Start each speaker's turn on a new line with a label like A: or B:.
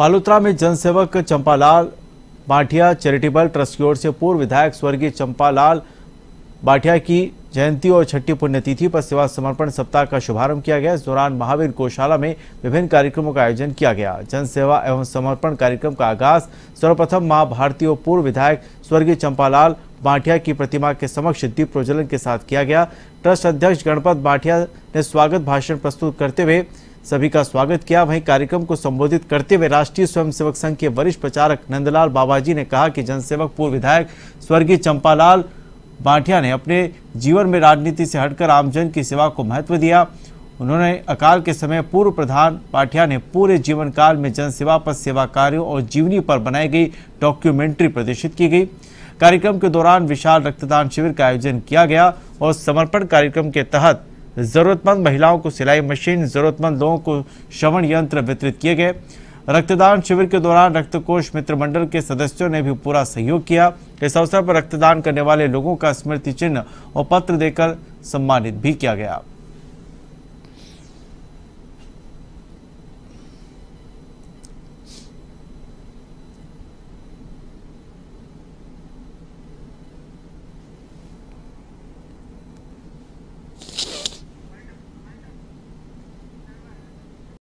A: बालोतरा में जनसेवक Champalal Bathiya charitable trust की ओर से पूर्व विधायक स्वर्गीय चंपालाल बाठिया की जयंती और छठी पुण्यतिथि पर सेवा समर्पण सप्ताह का शुभारंभ किया गया इस दौरान महावीर गौशाला में विभिन्न कार्यक्रमों का आयोजन किया गया जनसेवा एवं समर्पण कार्यक्रम का आगाज सर्वप्रथम मां भारती और पूर्व विधायक स्वर्गीय चंपालाल बाठिया की प्रतिमा के समक्ष दीप प्रज्वलन के साथ किया गया ट्रस्ट अध्यक्ष गणपत बाठिया ने स्वागत भाषण प्रस्तुत करते हुए सभी का स्वागत किया वहीं कार्यक्रम को संबोधित करते हुए राष्ट्रीय स्वयंसेवक संघ के वरिष्ठ प्रचारक नंदलाल बाबाजी ने कहा कि जनसेवक पूर्व विधायक स्वर्गीय चंपालाल बाठिया ने अपने जीवन में राजनीति से हटकर आमजन की सेवा को महत्व दिया उन्होंने अकाल के समय पूर्व प्रधान पाठिया ने पूरे जीवन काल में जनसेवा पर सेवा कार्यों और जीवनी पर बनाई गई डॉक्यूमेंट्री प्रदर्शित की गई कार्यक्रम के दौरान विशाल रक्तदान शिविर का आयोजन किया गया और समर्पण कार्यक्रम के तहत ज़रूरतमंद महिलाओं को सिलाई मशीन ज़रूरतमंद लोगों को श्रवण यंत्र वितरित किए गए रक्तदान शिविर के दौरान रक्तकोष मित्र मंडल के सदस्यों ने भी पूरा सहयोग किया इस अवसर पर रक्तदान करने वाले लोगों का स्मृति चिन्ह और पत्र देकर सम्मानित भी किया गया